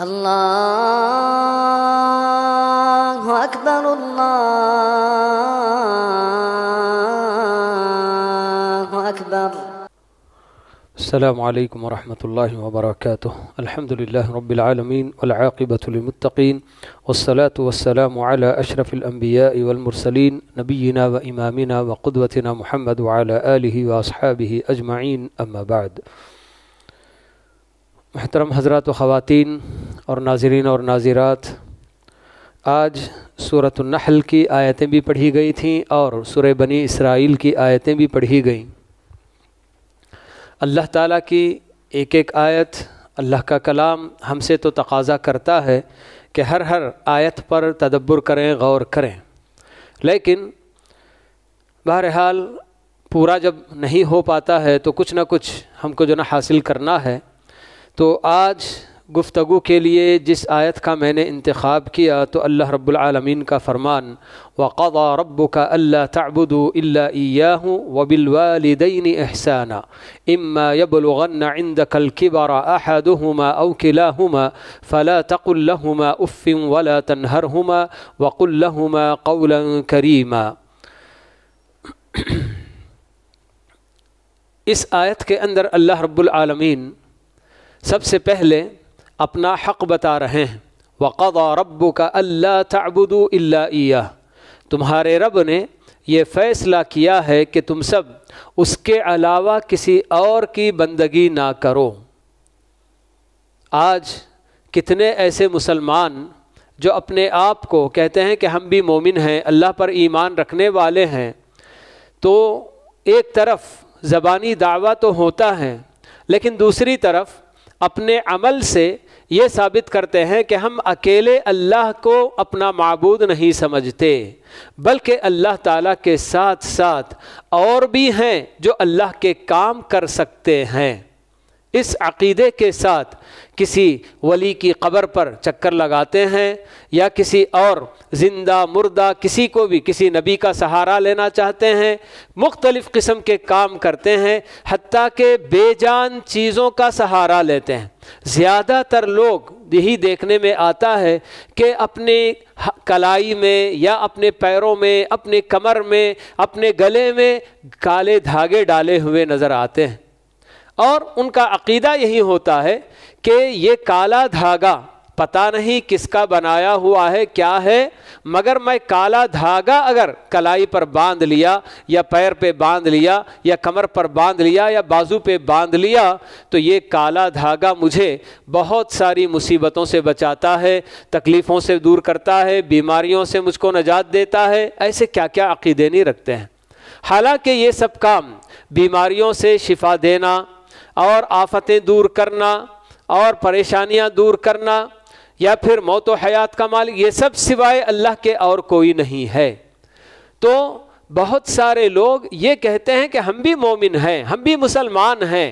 الله أكبر الله أكبر السلام عليكم ورحمة الله وبركاته الحمد لله رب العالمين والعاقبة للمتقين والصلاة والسلام على أشرف الأنبياء والمرسلين نبينا وإمامنا وقدوتنا محمد وعلى آله وأصحابه أجمعين أما بعد महतरम हजरत ख़वातीन और नाजरीन और नाजिरात आज सूरत नहल की आयतें भी पढ़ी गई थीं और सुर बनी इसराइल की आयतें भी पढ़ी गईं अल्लाह ताला की एक एक आयत अल्लाह का कलाम हमसे तो तकाजा करता है कि हर हर आयत पर तदब्बर करें गौर करें लेकिन बहरहाल पूरा जब नहीं हो पाता है तो कुछ ना कुछ हमको जो ना हासिल करना है تو آج گفتگو کے لیے جس آیت کا میں نے انتخاب کیا تو اللہ رب العالمین کا فرمان وَقَضَى رَبُّكَ أَلَّا تَعْبُدُوا إِلَّا إِيَّاهُ وَبِالْوَالِدَيْنِ إِحْسَانًا إِمَّا يَبْلُغَنَّ عِنْدَكَ الْكِبَرَ أَحَدُهُمَا أَوْ كِلَاهُمَا فَلَا تَقُلْ لَهُمَا أُفٍ وَلَا تَنْهَرْهُمَا وَقُلْ لَهُمَا قَوْلًا كَرِيمًا اس آیت کے اندر اللہ رب العالمین सबसे पहले अपना हक बता रहे हैं वक़द रब का अल्ला तबुदू अल्ला तुम्हारे रब ने यह फ़ैसला किया है कि तुम सब उसके अलावा किसी और की बंदगी ना करो आज कितने ऐसे मुसलमान जो अपने आप को कहते हैं कि हम भी मोमिन हैं अल्लाह पर ईमान रखने वाले हैं तो एक तरफ ज़बानी दावा तो होता है लेकिन दूसरी तरफ अपने अमल से ये साबित करते हैं कि हम अकेले अल्लाह को अपना मबूद नहीं समझते बल्कि अल्लाह ताला के साथ साथ और भी हैं जो अल्लाह के काम कर सकते हैं इस अकीदे के साथ किसी वली की कब्र पर चक्कर लगाते हैं या किसी और ज़िंदा मुर्दा किसी को भी किसी नबी का सहारा लेना चाहते हैं मुख्तलिफ़ किस्म के काम करते हैं हती के बेजान चीज़ों का सहारा लेते हैं ज़्यादातर लोग यही देखने में आता है कि अपने कलाई में या अपने पैरों में अपने कमर में अपने गले में काले धागे डाले हुए नज़र आते हैं और उनका अकीदा यही होता है कि ये काला धागा पता नहीं किसका बनाया हुआ है क्या है मगर मैं काला धागा अगर कलाई पर बांध लिया या पैर पे बांध लिया या कमर पर बांध लिया या बाजू पे बांध लिया तो ये काला धागा मुझे बहुत सारी मुसीबतों से बचाता है तकलीफ़ों से दूर करता है बीमारियों से मुझको नजात देता है ऐसे क्या क्या अकीदे नहीं रखते हैं हालांकि ये सब काम बीमारियों से शिफा देना और आफतें दूर करना और परेशानियां दूर करना या फिर मौत व हयात का मालिक ये सब सिवाय अल्लाह के और कोई नहीं है तो बहुत सारे लोग ये कहते हैं कि हम भी मोमिन हैं हम भी मुसलमान हैं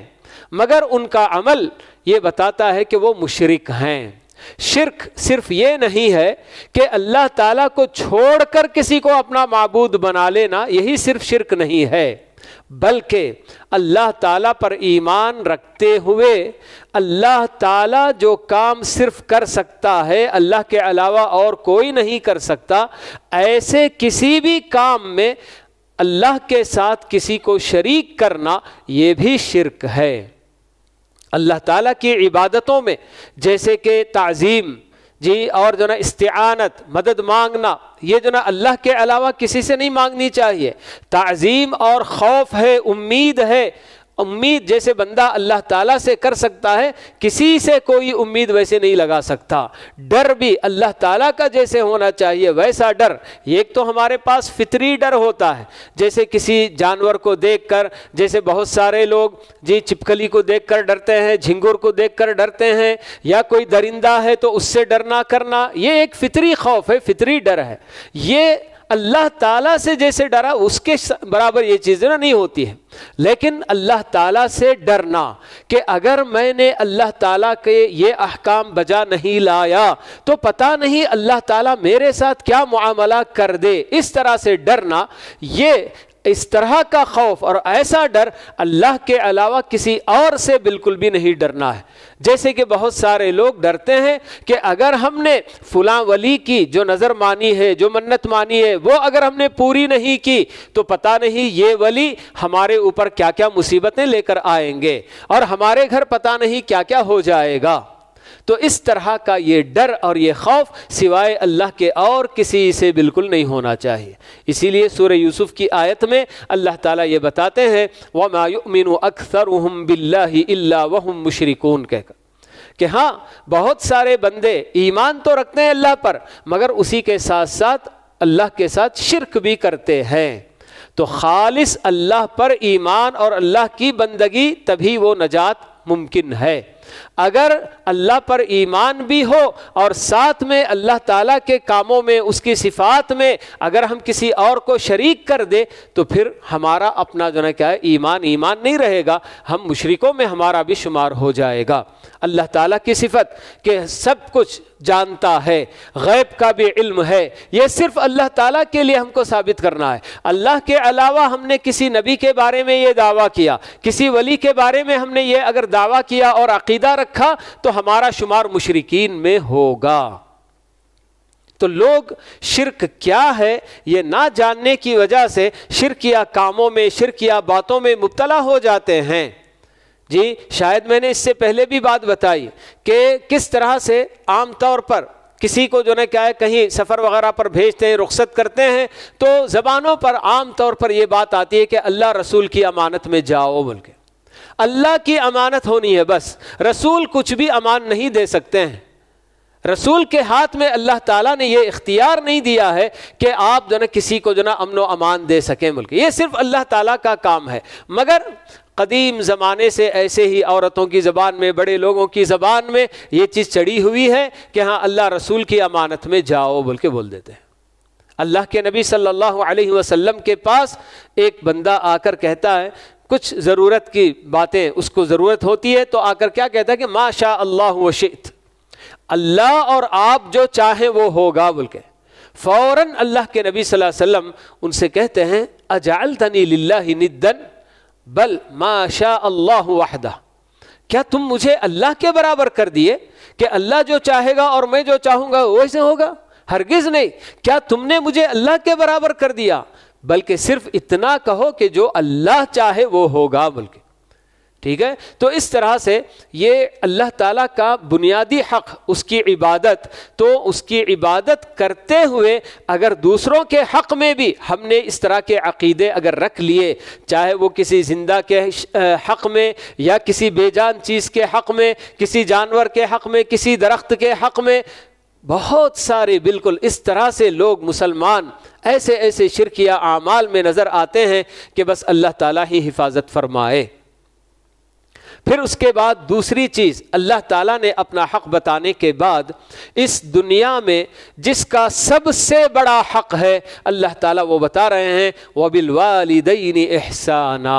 मगर उनका अमल ये बताता है कि वो मुशरक हैं शिरक सिर्फ ये नहीं है कि अल्लाह ताला को छोड़कर किसी को अपना मबूद बना लेना यही सिर्फ शिरक नहीं है बल्कि अल्लाह ताला पर ईमान रखते हुए अल्लाह ताला जो काम सिर्फ कर सकता है अल्लाह के अलावा और कोई नहीं कर सकता ऐसे किसी भी काम में अल्लाह के साथ किसी को शरीक करना ये भी शिरक है अल्लाह ताला की इबादतों में जैसे कि ताजीम जी और जो ना इस्तानत मदद मांगना ये जो ना अल्लाह के अलावा किसी से नहीं मांगनी चाहिए तज़ीम और खौफ है उम्मीद है उम्मीद जैसे बंदा अल्लाह ताला से कर सकता है किसी से कोई उम्मीद वैसे नहीं लगा सकता डर भी अल्लाह ताला का जैसे होना चाहिए वैसा डर एक तो हमारे पास फितरी डर होता है जैसे किसी जानवर को देखकर जैसे बहुत सारे लोग जी चिपकली को देखकर डरते हैं झिंगुर को देखकर डरते हैं या कोई दरिंदा है तो उससे डरना करना ये एक फितरी खौफ है फितरी डर है ये अल्लाह ताला से जैसे डरा उसके बराबर ये चीज़ें ना नहीं होती है लेकिन अल्लाह ताला से डरना कि अगर मैंने अल्लाह ताला के ये अहकाम बजा नहीं लाया तो पता नहीं अल्लाह ताला मेरे साथ क्या मामला कर दे इस तरह से डरना ये इस तरह का खौफ और ऐसा डर अल्लाह के अलावा किसी और से बिल्कुल भी नहीं डरना है जैसे कि बहुत सारे लोग डरते हैं कि अगर हमने फुला वली की जो नज़र मानी है जो मन्नत मानी है वो अगर हमने पूरी नहीं की तो पता नहीं ये वली हमारे ऊपर क्या क्या मुसीबतें लेकर आएंगे और हमारे घर पता नहीं क्या क्या हो जाएगा तो इस तरह का ये डर और ये खौफ सिवाय अल्लाह के और किसी से बिल्कुल नहीं होना चाहिए इसीलिए सूर्य यूसुफ की आयत में अल्लाह ताला ये बताते हैं व मायुमिन अक्सर बिल्ला वहम मुशरकून कहकर कि हाँ बहुत सारे बंदे ईमान तो रखते हैं अल्लाह पर मगर उसी के साथ साथ अल्लाह के साथ शिरक भी करते हैं तो खालिस अल्लाह पर ईमान और अल्लाह की बंदगी तभी वो नजात मुमकिन है अगर अल्लाह पर ईमान भी हो और साथ में अल्लाह ताला के कामों में उसकी सिफात में अगर हम किसी और को शरीक कर दे तो फिर हमारा अपना जो है क्या है ईमान ईमान नहीं रहेगा हम मुशरिकों में हमारा भी शुमार हो जाएगा अल्लाह ताला की सिफत के सब कुछ जानता है गैब का भी इल्म है यह सिर्फ अल्लाह ताला के लिए हमको साबित करना है अल्लाह के अलावा हमने किसी नबी के बारे में ये दावा किया किसी वली के बारे में हमने ये अगर दावा किया और अकीदा रख रखा तो हमारा शुमार मुशरकिन में होगा तो लोग शिरक क्या है ये ना जानने की वजह से शिरक या कामों में शिरक या बातों में मुबतला हो जाते हैं जी शायद मैंने इससे पहले भी बात बताई कि किस तरह से आमतौर पर किसी को जो ना क्या है कहीं सफ़र वगैरह पर भेजते हैं रुख्सत करते हैं तो ज़बानों पर आम तौर पर यह बात आती है कि अल्लाह रसूल की अमानत में जाओ बोल के अल्लाह की अमानत होनी है बस रसूल कुछ भी अमान नहीं दे सकते हैं रसूल के हाथ में अल्लाह ताला ने ये इख्तियार नहीं दिया है कि आप जो ना किसी को जो ना अमन व अमान दे सकें मुल्क ये सिर्फ अल्लाह ताला का काम है मगर कदीम ज़माने से ऐसे ही औरतों की ज़बान में बड़े लोगों की ज़बान में ये चीज़ चढ़ी हुई है कि हाँ अल्लाह रसूल की अमानत में जाओ बोल के बोल देते हैं अल्लाह के नबी सल्लल्लाहु अलैहि वसल्लम के पास एक बंदा आकर कहता है कुछ ज़रूरत की बातें उसको ज़रूरत होती है तो आकर क्या कहता है कि माशा अल्लाह वशीत अल्लाह और आप जो चाहें वो होगा बोल के फ़ौरन अल्लाह के नबी वसल्लम उनसे कहते हैं अजाल तनी निदन बल माशा अल्लाह वाहदा क्या तुम मुझे अल्लाह के बराबर कर दिए कि अल्लाह जो चाहेगा और मैं जो चाहूँगा वैसे होगा हरगिज़ नहीं क्या तुमने मुझे अल्लाह के बराबर कर दिया बल्कि सिर्फ इतना कहो कि जो अल्लाह चाहे वो होगा बल्कि ठीक है तो इस तरह से ये अल्लाह ताला का बुनियादी हक उसकी इबादत तो उसकी इबादत करते हुए अगर दूसरों के हक में भी हमने इस तरह के अकीदे अगर रख लिए चाहे वो किसी ज़िंदा के हक में या किसी बेजान चीज़ के हक में किसी जानवर के हक में किसी दरख्त के हक में बहुत सारे बिल्कुल इस तरह से लोग मुसलमान ऐसे ऐसे शिरकिया आमाल में नज़र आते हैं कि बस अल्लाह ताला ही हिफाजत फरमाए फिर उसके बाद दूसरी चीज़ अल्लाह ताला ने अपना हक बताने के बाद इस दुनिया में जिसका सबसे बड़ा हक है अल्लाह ताला वो बता रहे हैं वह वालदेन एहसाना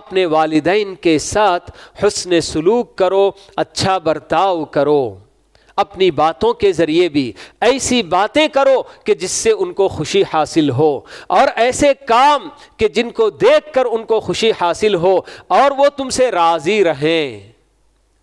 अपने वालदेन के साथ हसन सलूक करो अच्छा बर्ताव करो अपनी बातों के ज़रिए भी ऐसी बातें करो कि जिससे उनको खुशी हासिल हो और ऐसे काम कि जिनको देखकर उनको खुशी हासिल हो और वो तुमसे राज़ी रहें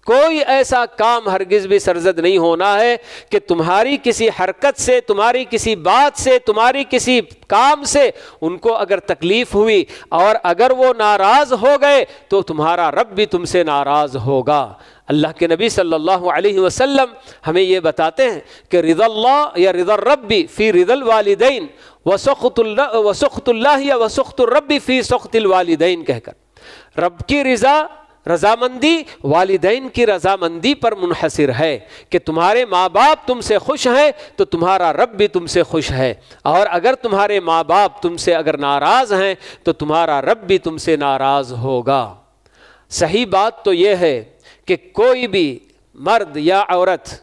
कोई ऐसा काम हरगिज भी सरजद नहीं होना है कि तुम्हारी किसी हरकत से तुम्हारी किसी बात से तुम्हारी किसी काम से उनको अगर तकलीफ हुई और अगर वो नाराज़ हो गए तो तुम्हारा रब भी तुमसे नाराज़ होगा अल्लाह के नबी सल्लल्लाहु अलैहि वसल्लम हमें ये बताते हैं कि रिजल्ला या रिदर रबी फ़ी रिदल वालदेन वसुख्तुल्ला वसुख्तुल्ला या वसख्तुर्रब्बी फ़ी सख्तिल वालदेन कहकर रब की रज़ा रजामंदी वालदेन की रजामंदी पर मुनहसर है कि तुम्हारे माँ बाप तुमसे खुश हैं तो तुम्हारा रब भी तुमसे खुश है और अगर तुम्हारे माँ बाप तुमसे अगर नाराज़ हैं तो तुम्हारा रब भी तुमसे नाराज़ होगा सही बात तो यह है कि कोई भी मर्द या औरत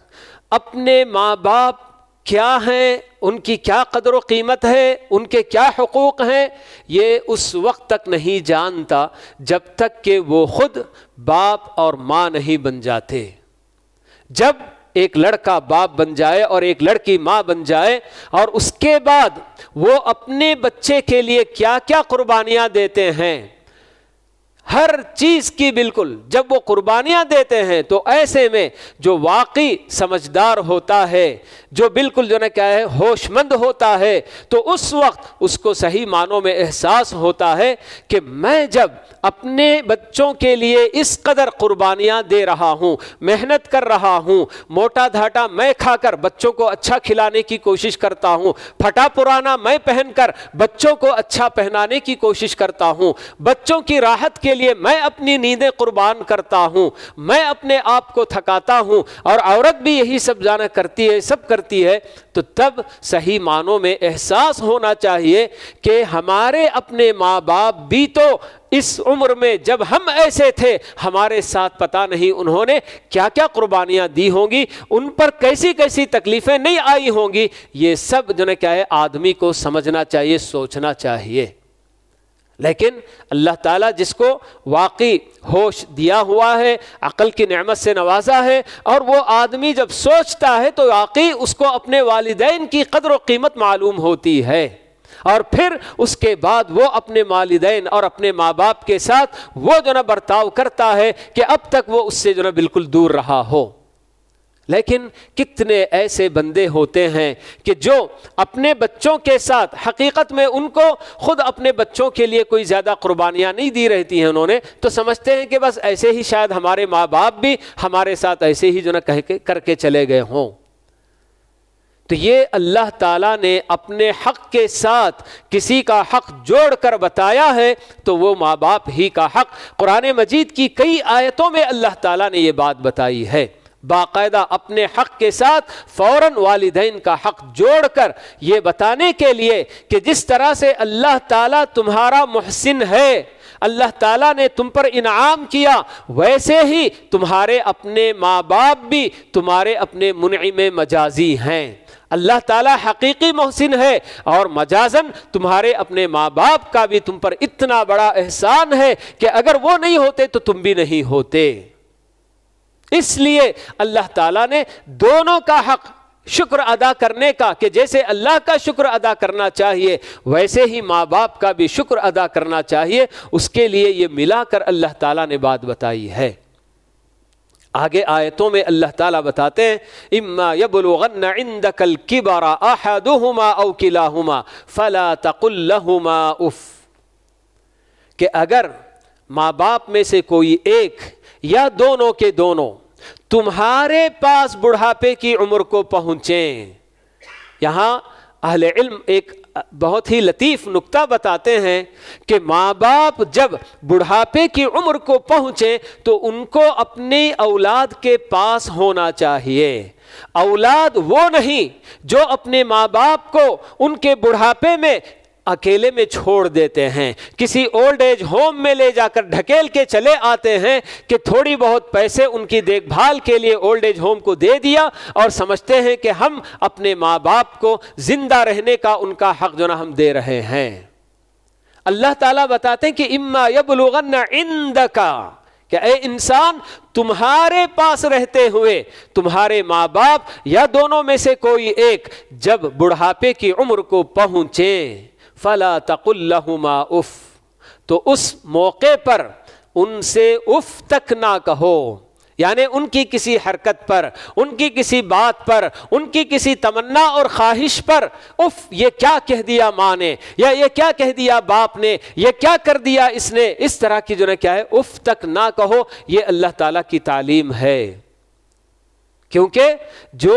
अपने माँ बाप क्या हैं उनकी क्या कदर व कीमत है उनके क्या हकूक़ हैं ये उस वक्त तक नहीं जानता जब तक कि वो ख़ुद बाप और माँ नहीं बन जाते जब एक लड़का बाप बन जाए और एक लड़की माँ बन जाए और उसके बाद वो अपने बच्चे के लिए क्या क्या कुर्बानियाँ देते हैं हर चीज़ की बिल्कुल जब वो कुर्बानियाँ देते हैं तो ऐसे में जो वाकई समझदार होता है जो बिल्कुल जो ना क्या है होशमंद होता है तो उस वक्त उसको सही मानों में एहसास होता है कि मैं जब अपने बच्चों के लिए इस कदर कुर्बानियाँ दे रहा हूँ मेहनत कर रहा हूँ मोटा धाटा मैं खाकर बच्चों को अच्छा खिलाने की कोशिश करता हूँ फटा पुराना मैं पहनकर बच्चों को अच्छा पहनाने की कोशिश करता हूँ बच्चों की राहत के लिए मैं अपनी नींदें कुर्बान करता हूँ मैं अपने आप को थकाता हूँ और औरत भी यही सब जाना करती है सब करती है तो तब सही मानों में एहसास होना चाहिए कि हमारे अपने माँ बाप भी तो इस उम्र में जब हम ऐसे थे हमारे साथ पता नहीं उन्होंने क्या क्या कुर्बानियाँ दी होंगी उन पर कैसी कैसी तकलीफ़ें नहीं आई होंगी ये सब जो क्या है आदमी को समझना चाहिए सोचना चाहिए लेकिन अल्लाह ताला जिसको वाकई होश दिया हुआ है अकल की नमत से नवाजा है और वो आदमी जब सोचता है तो वाकई उसको अपने वालदे की कदर व कीमत मालूम होती है और फिर उसके बाद वो अपने वालदेन और अपने माँ बाप के साथ वो जो ना बर्ताव करता है कि अब तक वो उससे जो ना बिल्कुल दूर रहा हो लेकिन कितने ऐसे बंदे होते हैं कि जो अपने बच्चों के साथ हकीकत में उनको ख़ुद अपने बच्चों के लिए कोई ज़्यादा कुर्बानियाँ नहीं दी रहती हैं उन्होंने तो समझते हैं कि बस ऐसे ही शायद हमारे माँ बाप भी हमारे साथ ऐसे ही जो ना कह के करके चले गए हों तो ये अल्लाह ताला ने अपने हक के साथ किसी का हक जोड़ कर बताया है तो वो माँ बाप ही का हक कुरान मजीद की कई आयतों में अल्लाह ताला ने ये बात बताई है बाकायदा अपने हक के साथ फौरन वालदेन का हक जोड़ कर ये बताने के लिए कि जिस तरह से अल्लाह ताला तुम्हारा महसिन है अल्लाह ताला ने तुम पर इनाम किया वैसे ही तुम्हारे अपने माँ बाप भी तुम्हारे अपने मुनम मजाजी हैं अल्लाह ताला हकीकी मोहसिन है और मजाजन तुम्हारे अपने माँ बाप का भी तुम पर इतना बड़ा एहसान है कि अगर वो नहीं होते तो तुम भी नहीं होते इसलिए अल्लाह ताला ने दोनों का हक शुक्र अदा करने का कि जैसे अल्लाह का शुक्र अदा करना चाहिए वैसे ही माँ बाप का भी शुक्र अदा करना चाहिए उसके लिए ये मिलाकर अल्लाह ताला ने बात बताई है आगे आयतों में अल्लाह ताला बताते हैं इम्मा यबलुगन्न इंदकल किबरा अहदुहुमा औ किलाहुमा फला तकुल्लहुमा उफ के अगर माँ बाप में से कोई एक या दोनों के दोनों तुम्हारे पास बुढ़ापे की उम्र को पहुंचें यहां अहल इल्म एक बहुत ही लतीफ नुक्ता बताते हैं कि माँ बाप जब बुढ़ापे की उम्र को पहुंचे तो उनको अपनी औलाद के पास होना चाहिए औलाद वो नहीं जो अपने माँ बाप को उनके बुढ़ापे में अकेले में छोड़ देते हैं किसी ओल्ड एज होम में ले जाकर ढकेल के चले आते हैं कि थोड़ी बहुत पैसे उनकी देखभाल के लिए ओल्ड एज होम को दे दिया और समझते हैं कि हम अपने माँ बाप को जिंदा रहने का उनका हक जो ना हम दे रहे हैं अल्लाह ताला बताते हैं कि इम्मा यबलुगन इंद का क्या ए इंसान तुम्हारे पास रहते हुए तुम्हारे माँ बाप या दोनों में से कोई एक जब बुढ़ापे की उम्र को पहुंचे फ़ला तकुल्लहुमा उफ़ तो उस मौके पर उनसे उफ़ तक ना कहो यानि उनकी किसी हरकत पर उनकी किसी बात पर उनकी किसी तमन्ना और ख्वाहिश पर उफ ये क्या कह दिया माँ ने या ये क्या कह दिया बाप ने यह क्या कर दिया इसने इस तरह की जो ना क्या है उफ तक ना कहो ये अल्लाह ताला की तालीम है क्योंकि जो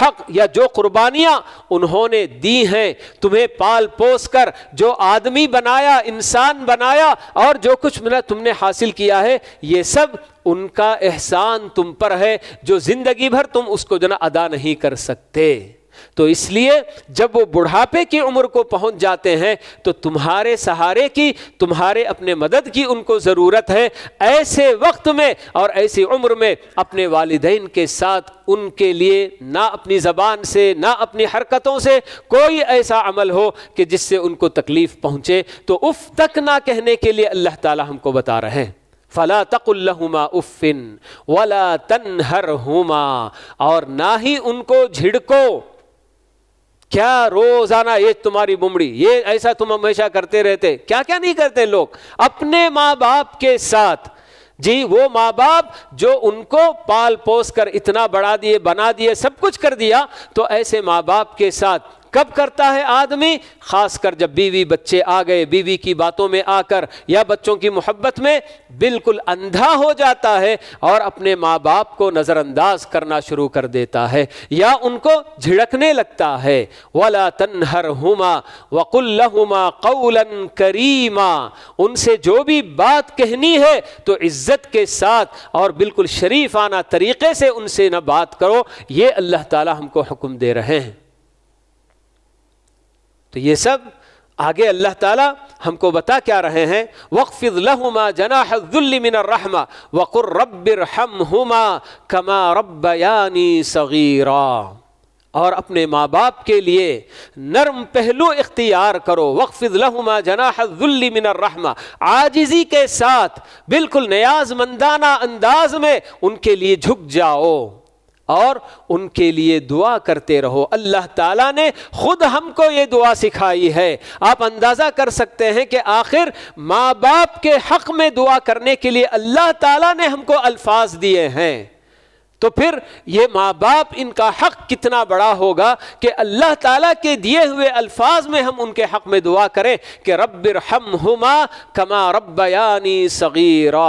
हक या जो कुर्बानियाँ उन्होंने दी हैं तुम्हें पाल पोस कर जो आदमी बनाया इंसान बनाया और जो कुछ मिला तुमने हासिल किया है ये सब उनका एहसान तुम पर है जो ज़िंदगी भर तुम उसको जना अदा नहीं कर सकते तो इसलिए जब वो बुढ़ापे की उम्र को पहुंच जाते हैं तो तुम्हारे सहारे की तुम्हारे अपने मदद की उनको ज़रूरत है ऐसे वक्त में और ऐसी उम्र में अपने वालदेन के साथ उनके लिए ना अपनी ज़बान से ना अपनी हरकतों से कोई ऐसा अमल हो कि जिससे उनको तकलीफ़ पहुंचे तो उफ़ तक ना कहने के लिए अल्लाह ताला हमको बता रहे हैं फ़ला तकुल्लहुमा उफ़िन वला तनहर और ना ही उनको झिड़को क्या रोजाना ये तुम्हारी बुमड़ी ये ऐसा तुम हमेशा करते रहते क्या क्या नहीं करते लोग अपने माँ बाप के साथ जी वो माँ बाप जो उनको पाल पोस कर इतना बढ़ा दिए बना दिए सब कुछ कर दिया तो ऐसे माँ बाप के साथ कब करता है आदमी खासकर जब बीवी बच्चे आ गए बीवी की बातों में आकर या बच्चों की मोहब्बत में बिल्कुल अंधा हो जाता है और अपने माँ बाप को नज़रअंदाज करना शुरू कर देता है या उनको झिड़कने लगता है वला तनहर हुमा वकुल्लहुमा कौलन करीमा उनसे जो भी बात कहनी है तो इज्जत के साथ और बिल्कुल शरीफाना तरीके से उनसे ना बात करो ये अल्लाह ताला हमको हुक्म दे रहे हैं तो ये सब आगे अल्लाह ताला हमको बता क्या रहे हैं वक़फ़िद लहुमा जनाहमिन रहमा वक़ुर रब्बिर हम हुमा कमा रब्बयानी सगीरा और अपने माँ बाप के लिए नरम पहलू इख्तियार करो वक्फिज लहुमा जनाहमिन रहमा आजिज़ी के साथ बिल्कुल नयाज मंदाना अंदाज में उनके लिए झुक जाओ और उनके लिए दुआ करते रहो अल्लाह ताला ने खुद हमको ये दुआ सिखाई है आप अंदाज़ा कर सकते हैं कि आखिर माँ बाप के हक़ में दुआ करने के लिए अल्लाह ताला ने हमको अल्फाज दिए हैं तो फिर ये माँ बाप इनका हक़ कितना बड़ा होगा कि अल्लाह ताला के दिए हुए अल्फाज में हम उनके हक़ में दुआ करें कि रब्बिर हम हुमा कमा रब्बयानी सगीरा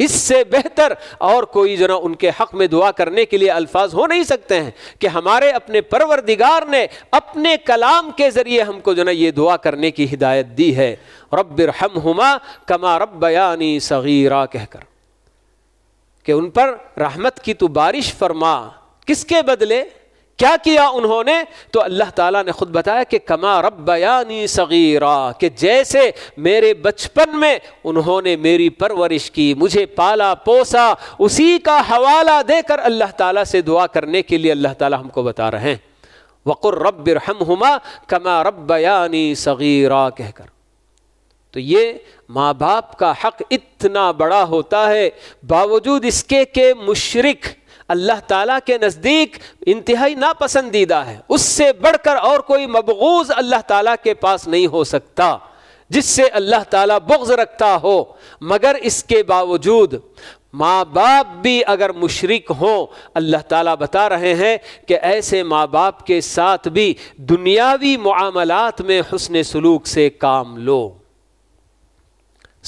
इससे बेहतर और कोई जना उनके हक में दुआ करने के लिए अल्फाज हो नहीं सकते हैं कि हमारे अपने परवरदिगार ने अपने कलाम के ज़रिए हमको जना ये दुआ करने की हिदायत दी है रब्बिर हम हुमा कमा यानी सगीरा कहकर कि उन पर रहमत की तो बारिश फरमा किसके बदले क्या किया उन्होंने तो अल्लाह ताला ने ख़ुद बताया कि कमा रब्बयानी सगीरा कि जैसे मेरे बचपन में उन्होंने मेरी परवरिश की मुझे पाला पोसा उसी का हवाला देकर अल्लाह ताला से दुआ करने के लिए अल्लाह ताला हमको बता रहे हैं वक़ुर हम हुमा कमा यानी सगीरा कहकर तो ये माँ बाप का हक इतना बड़ा होता है बावजूद इसके के मुशरक़ अल्लाह ताला के नज़दीक इंतहाई नापसंदीदा है उससे बढ़कर और कोई मबगूज़ अल्लाह ताला के पास नहीं हो सकता जिससे अल्लाह ताला बुग्ज रखता हो मगर इसके बावजूद माँ बाप भी अगर मुशरक हों अल्लाह ताला बता रहे हैं कि ऐसे माँ बाप के साथ भी दुनियावी मामलात में हसन सलूक से काम लो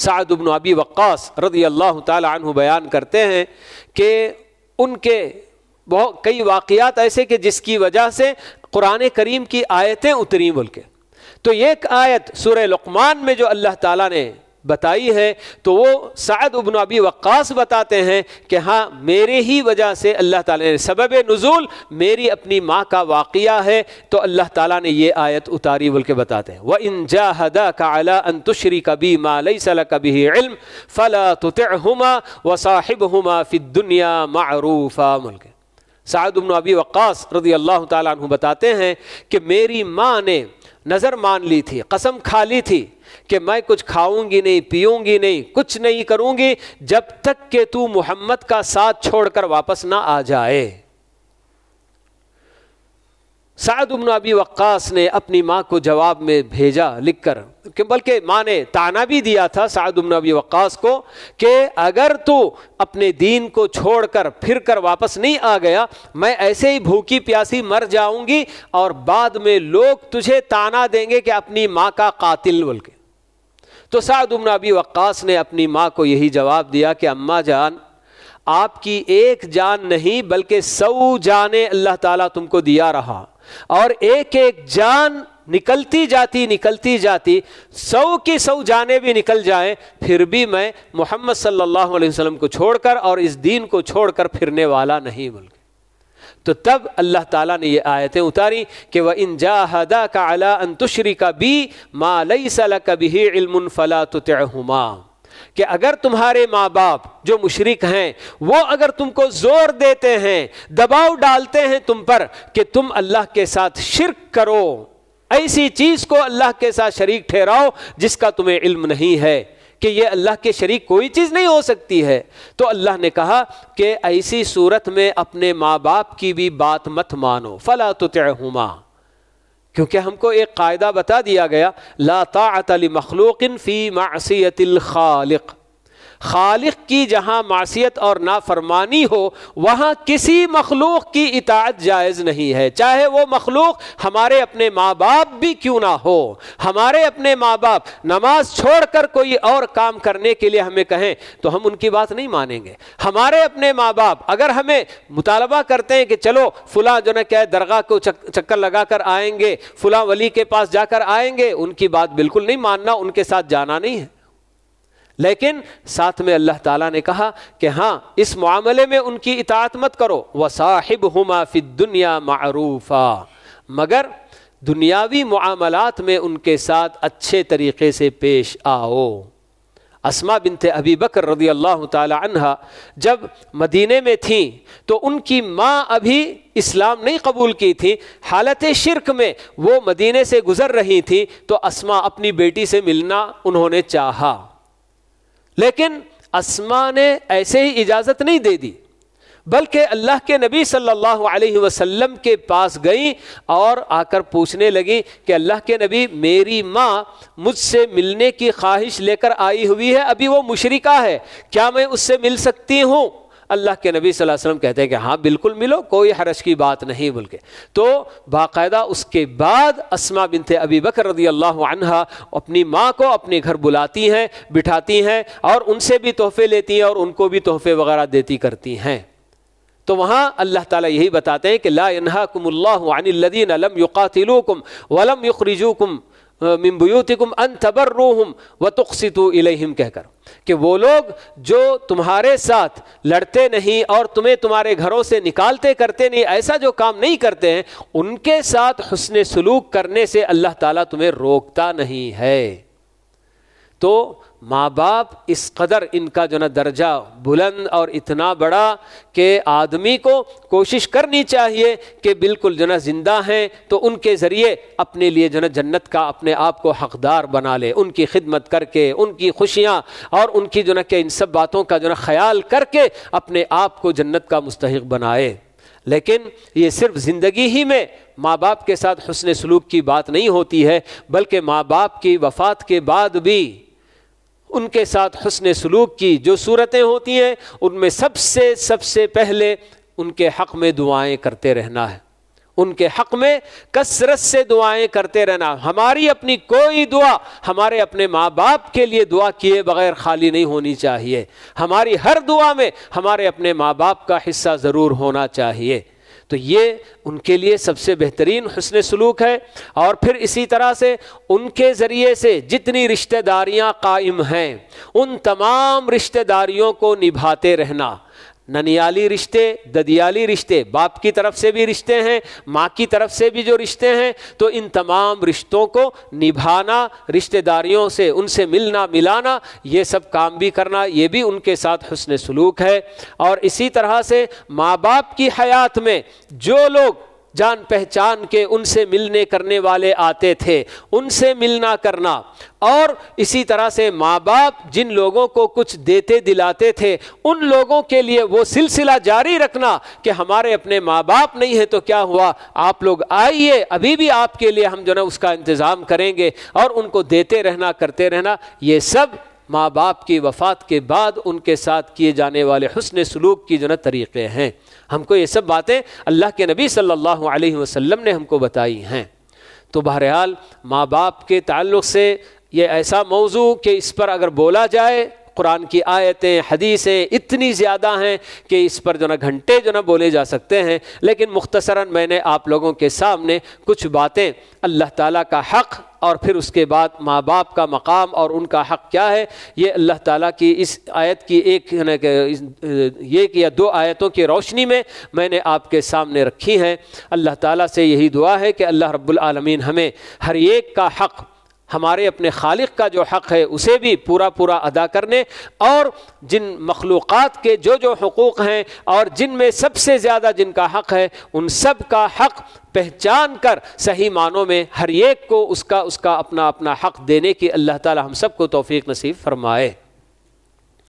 सादबिन अबी वक्स रदी अल्लाह तु बयान करते हैं कि उनके बहुत कई वाकयात ऐसे कि जिसकी वजह से कुरान करीम की आयतें उतरी बोल के तो एक आयत सुर लकमान में जो अल्लाह ताला ने बताई है तो वो साद उबन अबी वक्स बताते हैं कि हाँ मेरे ही वजह से अल्लाह ताला ने सबब नज़ुल मेरी अपनी माँ का वाक़ है तो अल्लाह ताला ने ये आयत उतारी बोल के बताते हैं व इन जाहदा का अला कभी मालई सला कभी इल्म फ़ला हम व साहिब फि दुनिया मरूफ़ा मुल्क सायद उबन अबी वक्स रदी अल्लाह तु बताते हैं कि मेरी माँ ने नज़र मान ली थी कसम खा ली थी कि मैं कुछ खाऊंगी नहीं पीऊंगी नहीं कुछ नहीं करूंगी जब तक कि तू मोहम्मद का साथ छोड़कर वापस ना आ जाए साद उमन अबी वक्कास ने अपनी माँ को जवाब में भेजा लिखकर कि बल्कि माँ ने ताना भी दिया था साद उमन अबी वक्कास को कि अगर तू अपने दीन को छोड़कर फिर कर वापस नहीं आ गया मैं ऐसे ही भूखी प्यासी मर जाऊंगी और बाद में लोग तुझे ताना देंगे कि अपनी माँ का कातिल बोल के तो साद उमन अबी वक्कास ने अपनी माँ को यही जवाब दिया कि अम्मा जान आपकी एक जान नहीं बल्कि सौ जाने अल्लाह ताला तुमको दिया रहा और एक एक जान निकलती जाती निकलती जाती सौ की सौ जाने भी निकल जाएं फिर भी मैं मोहम्मद सल्लल्लाहु अलैहि वसल्लम को छोड़कर और इस दीन को छोड़कर फिरने वाला नहीं बल्कि तो तब अल्लाह ताला ने ये आयतें उतारी कि वह इन जाहदा का अला अंतुश्री का बी मालई सला कभी इल्मला तो तुतहुमा कि अगर तुम्हारे माँ बाप जो मुशरक हैं वो अगर तुमको ज़ोर देते हैं दबाव डालते हैं तुम पर कि तुम अल्लाह के साथ शिरक करो ऐसी चीज़ को अल्लाह के साथ शरीक ठहराओ जिसका तुम्हें इल्म नहीं है कि ये अल्लाह के शरीक कोई चीज़ नहीं हो सकती है तो अल्लाह ने कहा कि ऐसी सूरत में अपने माँ बाप की भी बात मत मानो फ़ला तो तुमा क्योंकि हमको एक कायदा बता दिया गया ला तातली मखलूक़ फ़ी मासीतिल खालिक़ खालिक की जहाँ मासीत और नाफरमानी हो वहाँ किसी मखलूक की इतात जायज़ नहीं है चाहे वो मखलूक हमारे अपने माँ बाप भी क्यों ना हो हमारे अपने माँ बाप नमाज छोड़कर कोई और काम करने के लिए हमें कहें तो हम उनकी बात नहीं मानेंगे हमारे अपने माँ बाप अगर हमें मुतालबा करते हैं कि चलो फुला जो ना क्या है दरगाह को चक्कर लगा कर आएंगे फुला वली के पास जाकर आएंगे उनकी बात बिल्कुल नहीं मानना उनके साथ जाना नहीं है लेकिन साथ में अल्लाह ताला ने कहा कि हाँ इस मामले में उनकी इतात मत करो व साहिब हुमा फिद दुनिया मरूफा मगर दुनियावी मामलात में उनके साथ अच्छे तरीके से पेश आओ असमा बिनते अभी बकर रदी अल्लाह तहा जब मदीने में थी तो उनकी माँ अभी इस्लाम नहीं कबूल की थी हालत शिरक में वो मदीने से गुज़र रही थी तो असमा अपनी बेटी से मिलना उन्होंने चाहा लेकिन असमा ने ऐसे ही इजाज़त नहीं दे दी बल्कि अल्लाह के नबी सल्लल्लाहु अलैहि वसल्लम के पास गई और आकर पूछने लगी कि अल्लाह के नबी मेरी माँ मुझसे मिलने की ख्वाहिश लेकर आई हुई है अभी वो मुशरिका है क्या मैं उससे मिल सकती हूँ अल्लाह के नबी सल्लल्लाहु अलैहि वसल्लम कहते हैं कि हाँ बिल्कुल मिलो कोई हरज की बात नहीं बोल के तो बाकायदा उसके बाद असमा बिनते अबी बकर रदी अल्लाह अनहा अपनी माँ को अपने घर बुलाती हैं बिठाती हैं और उनसे भी तोहफे लेती हैं और उनको भी तोहफे वगैरह देती करती हैं तो वहाँ अल्लाह ताला यही बताते हैं कि ला यनहा कुमल्लादीन अलम युकातिलुकुम वलम युखरिजुकुम मिम बुयूतिकुम अन तबर्रूहम व तुकसितु इलहिम कहकर कि वो लोग जो तुम्हारे साथ लड़ते नहीं और तुम्हें तुम्हारे घरों से निकालते करते नहीं ऐसा जो काम नहीं करते हैं उनके साथ हसन सलूक करने से अल्लाह ताला तुम्हें रोकता नहीं है तो माँ बाप इस कदर इनका जो ना दर्जा बुलंद और इतना बड़ा कि आदमी को कोशिश करनी चाहिए कि बिल्कुल जो ना ज़िंदा हैं तो उनके ज़रिए अपने लिए जो ना जन्नत का अपने आप को हकदार बना ले उनकी खिदमत करके उनकी खुशियाँ और उनकी जो ना कि इन सब बातों का जो ना ख्याल करके अपने आप को जन्नत का मुस्तक बनाए लेकिन ये सिर्फ ज़िंदगी ही में माँ बाप के साथ हसन सलूक की बात नहीं होती है बल्कि माँ बाप की वफ़ात के बाद भी उनके साथ हसन सलूक की जो सूरतें होती हैं उनमें सबसे सबसे पहले उनके हक़ में दुआएं करते रहना है उनके हक़ में कसरत से दुआएं करते रहना हमारी अपनी कोई दुआ हमारे अपने माँ बाप के लिए दुआ किए बगैर खाली नहीं होनी चाहिए हमारी हर दुआ में हमारे अपने माँ बाप का हिस्सा ज़रूर होना चाहिए तो ये उनके लिए सबसे बेहतरीन हसन सलूक है और फिर इसी तरह से उनके ज़रिए से जितनी रिश्तेदारियाँ कायम हैं उन तमाम रिश्तेदारियों को निभाते रहना ननियाली रिश्ते ददियाली रिश्ते बाप की तरफ से भी रिश्ते हैं माँ की तरफ से भी जो रिश्ते हैं तो इन तमाम रिश्तों को निभाना रिश्तेदारियों से उनसे मिलना मिलाना ये सब काम भी करना ये भी उनके साथ हसन सलूक है और इसी तरह से माँ बाप की हयात में जो लोग जान पहचान के उनसे मिलने करने वाले आते थे उनसे मिलना करना और इसी तरह से माँ बाप जिन लोगों को कुछ देते दिलाते थे उन लोगों के लिए वो सिलसिला जारी रखना कि हमारे अपने माँ बाप नहीं है तो क्या हुआ आप लोग आइए अभी भी आपके लिए हम जो ना उसका इंतज़ाम करेंगे और उनको देते रहना करते रहना ये सब माँ बाप की वफ़ात के बाद उनके साथ किए जाने वाले हसन सलूक की जो ना तरीक़े हैं हमको ये सब बातें अल्लाह के नबी सल्लल्लाहु अलैहि वसल्लम ने हमको बताई हैं तो बहरहाल माँ बाप के ताल्लुक़ से ये ऐसा मौजू कि इस पर अगर बोला जाए कुरान की आयतें हदीसें इतनी ज़्यादा हैं कि इस पर जो ना घंटे जो ना बोले जा सकते हैं लेकिन मुख्तसरा मैंने आप लोगों के सामने कुछ बातें अल्लाह ताला का हक़ और फिर उसके बाद माँ बाप का मकाम और उनका हक़ क्या है ये अल्लाह ताला की इस आयत की एक ये या दो आयतों की रोशनी में मैंने आपके सामने रखी हैं अल्लाह ताला से यही दुआ है कि अल्लाह रब्बुल आलमीन हमें हर एक का हक़ हमारे अपने खालिक का जो हक़ है उसे भी पूरा पूरा अदा करने और जिन मखलूक़ात के जो जो हकूक़ हैं और जिन में सबसे ज़्यादा जिनका हक़ है उन सब का हक़ पहचान कर सही मानों में हर एक को उसका उसका अपना अपना हक़ देने की अल्लाह ताला हम सब को तोफ़ी नसीब फरमाए